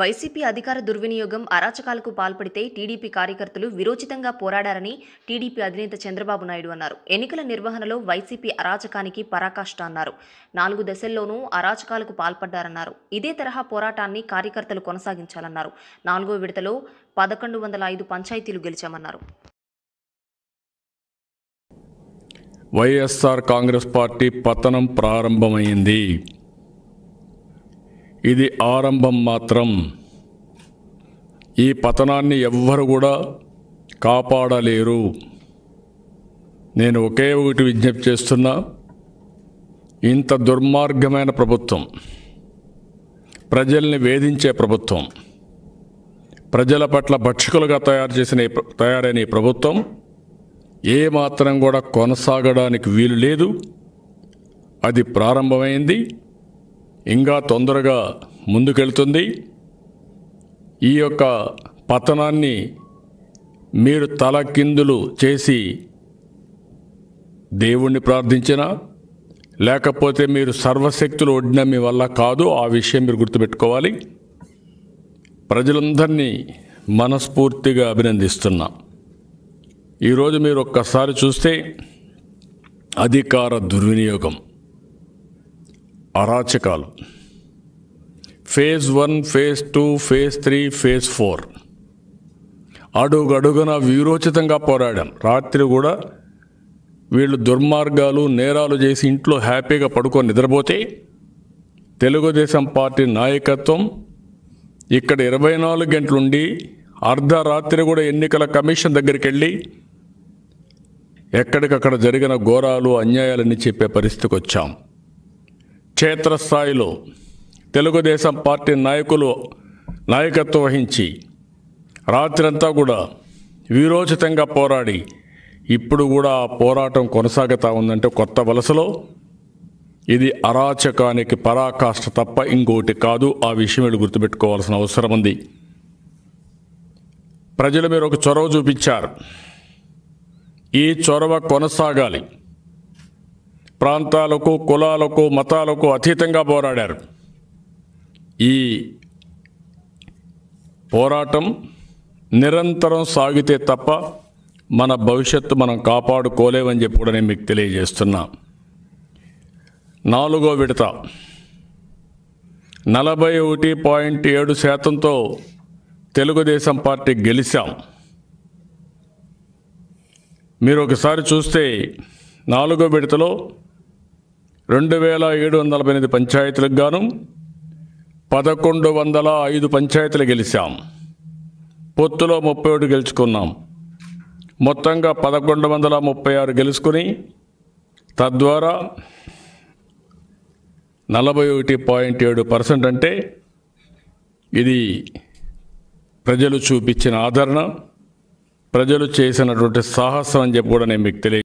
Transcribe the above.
YCP అధికార దుర్వినియోగం అరాచకాలకు పాల్పడితే టీడీపీ కార్యకర్తలు విరోచితంగా పోరాడారని టీడీపీ అధినేత చంద్రబాబు నాయుడు అన్నారు ఎన్నికల నిర్వహణలో వైసీపీ అరాచకానికి పరాకాష్ట అన్నారు నాలుగు దశల్లోనూ అరాచకాలకు పాల్పడ్డారన్నారు ఇదే తరహా పోరాటాన్ని కార్యకర్తలు కొనసాగించాలన్నారు నాలుగో విడతలో పదకొండు వందల ఐదు పంచాయతీలు గెలిచామన్నారు వైఎస్ఆర్ కాంగ్రెస్ పార్టీ పతనం ప్రారంభమైంది ఇది ఆరంభం మాత్రం ఈ పతనాన్ని ఎవ్వరు కూడా కాపాడలేరు నేను ఒకే ఒకటి విజ్ఞప్తి చేస్తున్నా ఇంత దుర్మార్గమైన ప్రభుత్వం ప్రజల్ని వేధించే ప్రభుత్వం ప్రజల పట్ల భక్షకులుగా తయారు చేసిన తయారైన ఈ ప్రభుత్వం ఏ మాత్రం కూడా కొనసాగడానికి వీలు లేదు అది ప్రారంభమైంది ఇంకా తొందరగా ముందుకెళ్తుంది ఈ యొక్క పతనాన్ని మీరు తలకిందులు చేసి దేవుణ్ణి ప్రార్థించిన లేకపోతే మీరు సర్వశక్తులు ఒడిన మీ వల్ల కాదు ఆ విషయం మీరు గుర్తుపెట్టుకోవాలి ప్రజలందరినీ మనస్ఫూర్తిగా అభినందిస్తున్నా ఈరోజు మీరు ఒక్కసారి చూస్తే అధికార దుర్వినియోగం అరాచకాలు phase one phase two phase three phase four అడుగడుగున వీరోచితంగా పోరాడాం రాత్రి కూడా వీళ్ళు దుర్మార్గాలు నేరాలు చేసి ఇంట్లో హ్యాపీగా పడుకొని నిద్రపోతే తెలుగుదేశం పార్టీ నాయకత్వం ఇక్కడ ఇరవై నాలుగు గంటలుండి అర్ధరాత్రి కూడా ఎన్నికల కమిషన్ దగ్గరికి వెళ్ళి ఎక్కడికక్కడ జరిగిన ఘోరాలు అన్యాయాలన్నీ చెప్పే పరిస్థితికి వచ్చాం క్షేత్రస్థాయిలో తెలుగుదేశం పార్టీ నాయకులు నాయకత్వం వహించి రాత్రంతా కూడా వీరోచితంగా పోరాడి ఇప్పుడు కూడా ఆ పోరాటం కొనసాగుతూ ఉందంటే కొత్త వలసలో ఇది అరాచకానికి పరాకాష్ట తప్ప ఇంకోటి కాదు ఆ విషయం వీళ్ళు గుర్తుపెట్టుకోవాల్సిన అవసరం ఉంది ప్రజలు మీరు ఒక చొరవ చూపించారు ఈ చొరవ కొనసాగాలి ప్రాంతాలకు కులాలకు మతాలకు అతీతంగా పోరాడారు ఈ పోరాటం నిరంతరం సాగితే తప్ప మన భవిష్యత్తు మనం కాపాడుకోలేమని చెప్పి కూడా నేను మీకు తెలియజేస్తున్నా నాలుగో విడత నలభై ఒకటి పాయింట్ ఏడు శాతంతో తెలుగుదేశం పార్టీ గెలిచాం మీరు ఒకసారి చూస్తే నాలుగో విడతలో రెండు వేల ఏడు వందల ఎనిమిది పంచాయతీలకు గాను పదకొండు వందల ఐదు పంచాయతీలు గెలిచాం పొత్తులో ముప్పై ఒకటి గెలుచుకున్నాం మొత్తంగా పదకొండు వందల ముప్పై ఆరు గెలుచుకుని తద్వారా నలభై ఒకటి పాయింట్ ఏడు పర్సెంట్ అంటే ఇది ప్రజలు చూపించిన ఆదరణ ప్రజలు చేసినటువంటి సాహసం అని చెప్పి కూడా నేను మీకు తెలియ